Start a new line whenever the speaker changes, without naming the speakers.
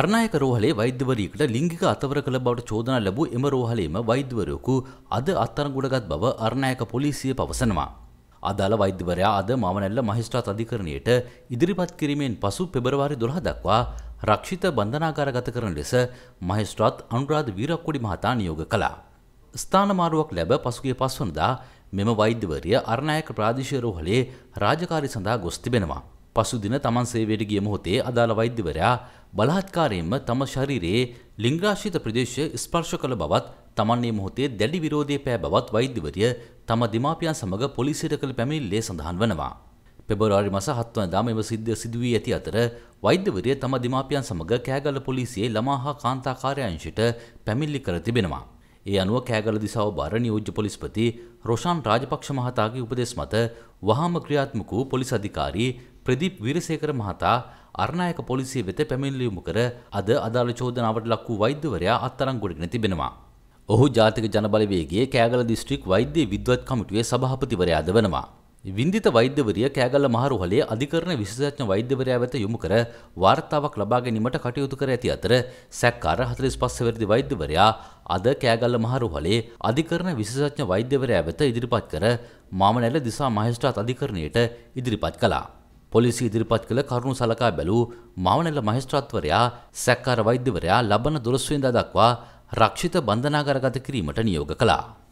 අරණයක රෝහලේ වෛද්‍යවරයෙකුට ලිංගික අතවර කළ බවට චෝදනා ලැබූ එම රෝහලේම වෛද්‍යවරයෙකු අද අත්අඩංගුවට බව අරණයක පොලිසිය පවසනවා. අදාළ වෛද්‍යවරයා අද මාමනැල්ල මහේස්ත්‍රාත් අධිකරණයට ඉදිරිපත් කිරීමෙන් පසු පෙබරවාරි 12 දක්වා රක්ෂිත බන්ධනාගාරගත කරන ලෙස මහේස්ත්‍රාත් අනුරාධ වීරක්කොඩි මහතා නියෝග කළා. ස්ථාන මාරුවක් ලැබ පසුගිය පස්වනදා මෙම වෛද්‍යවරිය අරණයක ප්‍රාදේශීය රෝහලේ රාජකාරි සඳහා ගොස් තිබෙනවා. පසුදින තමන් සේවයට ගිය මොහොතේ අදාළ වෛද්‍යවරයා බලාත්කාරයෙන්ම තම ශරීරයේ ලිංගාශ්‍රිත ප්‍රදේශය ස්පර්ශ කළ බවත් තමන් මේ මොහොතේ දැඩි විරෝධය පෑ බවත් වෛද්‍යවරිය තම දෙමාපියන් සමග පොලිසියට කළ පැමිණිල්ලේ සඳහන් වනවා. පෙබරවාරි මස 7 වෙනිදා මෙම සිද්ධිය සිදු වී ඇති අතර වෛද්‍යවරිය තම දෙමාපියන් සමග කෑගල්ල පොලිසියේ ළමා හා කාන්තා කාර්යාංශයට පැමිණිලි කර තිබෙනවා. ඒ අනුව කෑගල දිසාව බාර නියෝජ්‍ය පොලිස්පති රොෂාන් රාජපක්ෂ මහතාගේ උපදෙස් මත වහාම ක්‍රියාත්මක වූ පොලිස් අධිකාරී ප්‍රදීප් වීරසේකර මහතා අරණායක පොලිසිය වෙත පැමිණිලියමු කර අද අදාළ චෝදනාවට ලක් වූ වෛද්‍යවරයා අත්අඩංගුවට තිබෙනවා. ඔහු ජාතික ජනබලවේගේ කෑගල දිස්ත්‍රික් වෛද්‍ය විද්වත් කමිටුවේ සභාපතිවරයාද වනවා. වින්දිත වෛද්‍යවරිය කෑගල්ල මහරුහලේ අධිකරණ විශේෂඥ වෛද්‍යවරයා වෙත යොමු කර වාර්තාවක් ලබා ගැනීමට කටයුතු කර ඇති අතර සැක්කාර 45 වෙනිදි වෛද්‍යවරයා අද කෑගල්ල මහරුහලේ අධිකරණ විශේෂඥ වෛද්‍යවරයා වෙත ඉදිරිපත් කර මාමනැල දිසා මහේස්ත්‍රාත් අධිකරණයට ඉදිරිපත් කළා. පොලිසි ඉදිරිපත් කළ කරුණු සලකා බැලූ මවනෙල මහස්ත්‍රාත්වරයා සැක්කාර වෛද්‍යවරයා ලබන දොළොස්වෙන්දා දක්වා රක්ෂිත බන්ධනාගාරගත කිරීමට නියෝග කළා.